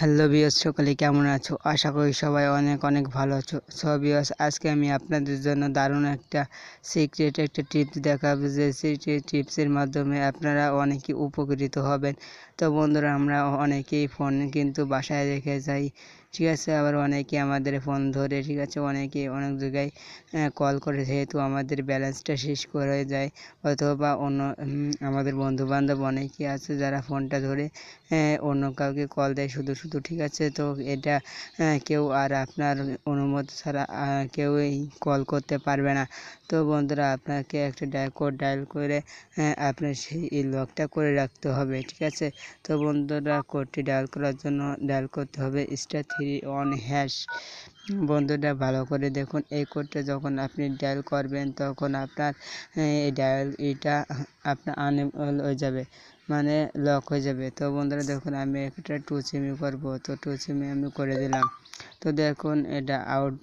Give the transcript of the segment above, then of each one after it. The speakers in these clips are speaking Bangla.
হ্যালো বিয়স সকলে কেমন আছো আশা করি সবাই অনেক অনেক ভালো আছো সব বিয়স আজকে আমি আপনাদের জন্য দারুণ একটা সিক্রেট একটা টিপস দেখাবো যে সেই টিপসের মাধ্যমে আপনারা অনেকে উপকৃত হবেন তো বন্ধুরা আমরা অনেকেই ফোন কিন্তু বাসায় রেখে যাই ঠিক আছে আবার অনেকে আমাদের ফোন ধরে ঠিক আছে অনেকে অনেক জায়গায় কল করে যেহেতু আমাদের ব্যালেন্সটা শেষ করে যায় অথবা অন্য আমাদের বন্ধুবান্ধব অনেকে আছে যারা ফোনটা ধরে অন্য কাউকে কল দেয় শুধু শুধু ঠিক আছে তো এটা কেউ আর আপনার অনুমতি ছাড়া কেউই কল করতে পারবে না তো বন্ধুরা আপনাকে একটা ডায়াল কোড ডায়াল করে আপনার সেই লকটা করে রাখতে হবে ঠিক আছে তো বন্ধুরা কোডটি ডায়াল করার জন্য ডায়াল করতে হবে star three free on hash বন্ধুরা ভালো করে দেখুন এই কোডটা যখন আপনি ডায়াল করবেন তখন আপনার এই ডায়াল এটা আপনার আনএবল হয়ে যাবে মানে লক হয়ে যাবে তো বন্ধুরা দেখুন আমি একটা টু সিমি করবো তো টু সিমি আমি করে দিলাম তো দেখুন এটা আউট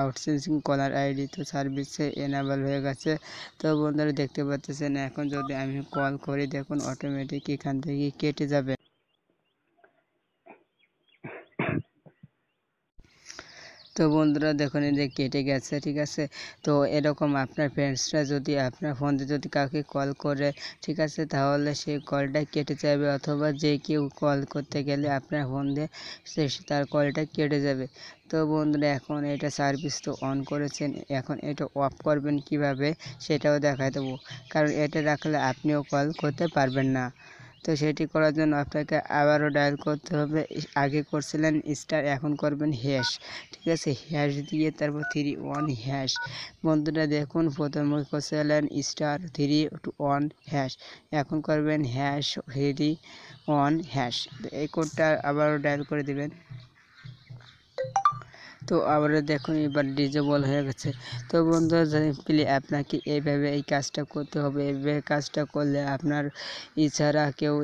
আউটসেন্সিং কলার আইডি তো সার্ভিসে এনাবল হয়ে গেছে তো বন্ধুরা দেখতে পাচ্ছেন এখন যদি আমি কল করি দেখুন অটোমেটিক এখান থেকে কেটে যাবে তো বন্ধুরা দেখুন এই যে কেটে গেছে ঠিক আছে তো এরকম আপনার ফ্রেন্ডসরা যদি আপনার দিয়ে যদি কাউকে কল করে ঠিক আছে তাহলে সেই কলটা কেটে যাবে অথবা যে কেউ কল করতে গেলে আপনার ফোন দিয়ে সে তার কলটা কেটে যাবে তো বন্ধুরা এখন এটা সার্ভিস তো অন করেছেন এখন এটা অফ করবেন কিভাবে সেটাও দেখায় দেবো কারণ এটা রাখলে আপনিও কল করতে পারবেন না তো সেটি করার জন্য আপনাকে আবারও ডায়াল করতে হবে আগে করছিলেন স্টার এখন করবেন হ্যাশ ঠিক আছে হ্যাশ দিয়ে তারপর থ্রি ওয়ান হ্যাশ বন্ধুরা দেখুন প্রথমে করছিলেন star three two one hash এখন করবেন হ্যাশ থ্রি ওয়ান হ্যাশ এই কোডটা আবারও ডায়াল করে দেবেন তো আবার দেখুন এবার ডিজেবল হয়ে গেছে তো বন্ধুরা প্লি আপনাকে এইভাবে এই কাজটা করতে হবে এইভাবে কাজটা করলে আপনার এছাড়া কেউ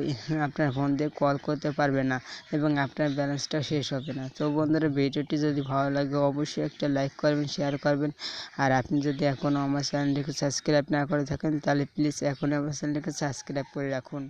আপনার ফোন দিয়ে কল করতে পারবে না এবং আপনার ব্যালেন্সটা শেষ হবে না তো বন্ধুরা ভিডিওটি যদি ভালো লাগে অবশ্যই একটা লাইক করবেন শেয়ার করবেন আর আপনি যদি এখনও আমার চ্যানেলটিকে সাবস্ক্রাইব না করে থাকেন তাহলে প্লিজ এখনই আমার চ্যানেলটিকে সাবস্ক্রাইব করে রাখুন